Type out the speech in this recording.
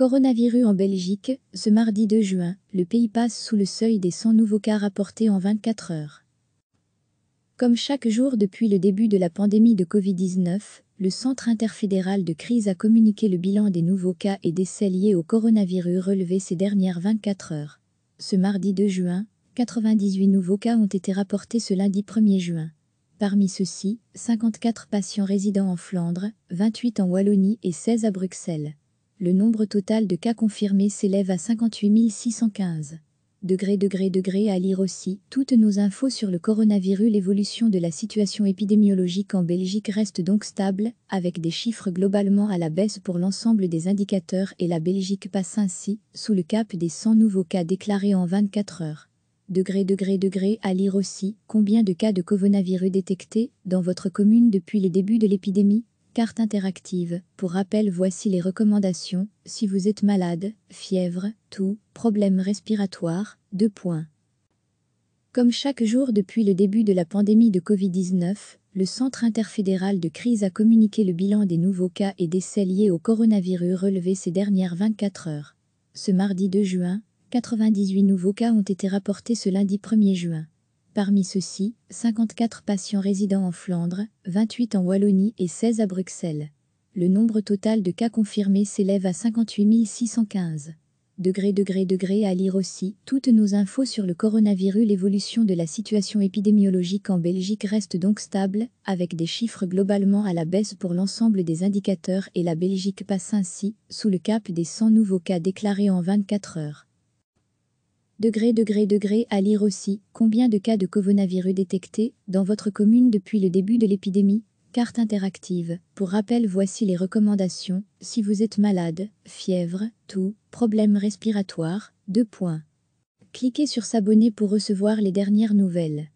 Coronavirus en Belgique, ce mardi 2 juin, le pays passe sous le seuil des 100 nouveaux cas rapportés en 24 heures. Comme chaque jour depuis le début de la pandémie de Covid-19, le Centre interfédéral de crise a communiqué le bilan des nouveaux cas et décès liés au coronavirus relevés ces dernières 24 heures. Ce mardi 2 juin, 98 nouveaux cas ont été rapportés ce lundi 1er juin. Parmi ceux-ci, 54 patients résidant en Flandre, 28 en Wallonie et 16 à Bruxelles le nombre total de cas confirmés s'élève à 58 615. Degré, degré, degré à lire aussi. Toutes nos infos sur le coronavirus. L'évolution de la situation épidémiologique en Belgique reste donc stable, avec des chiffres globalement à la baisse pour l'ensemble des indicateurs et la Belgique passe ainsi sous le cap des 100 nouveaux cas déclarés en 24 heures degré degré degré à lire aussi combien de cas de coronavirus détectés dans votre commune depuis le début de l'épidémie Carte interactive. Pour rappel, voici les recommandations. Si vous êtes malade, fièvre, tout, problème respiratoire, 2 points. Comme chaque jour depuis le début de la pandémie de Covid-19, le Centre interfédéral de crise a communiqué le bilan des nouveaux cas et décès liés au coronavirus relevés ces dernières 24 heures. Ce mardi 2 juin, 98 nouveaux cas ont été rapportés ce lundi 1er juin. Parmi ceux-ci, 54 patients résidant en Flandre, 28 en Wallonie et 16 à Bruxelles. Le nombre total de cas confirmés s'élève à 58 615. Degré, degré, degré à lire aussi, toutes nos infos sur le coronavirus. L'évolution de la situation épidémiologique en Belgique reste donc stable, avec des chiffres globalement à la baisse pour l'ensemble des indicateurs et la Belgique passe ainsi, sous le cap des 100 nouveaux cas déclarés en 24 heures. Degré, degré, degré, à lire aussi, combien de cas de coronavirus détectés dans votre commune depuis le début de l'épidémie Carte interactive. Pour rappel, voici les recommandations. Si vous êtes malade, fièvre, tout, problème respiratoire, 2 points. Cliquez sur s'abonner pour recevoir les dernières nouvelles.